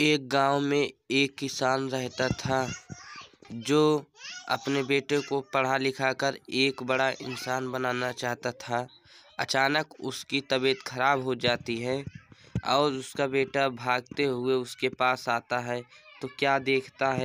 एक गांव में एक किसान रहता था जो अपने बेटे को पढ़ा लिखा कर एक बड़ा इंसान बनाना चाहता था अचानक उसकी तबीयत खराब हो जाती है और उसका बेटा भागते हुए उसके पास आता है तो क्या देखता है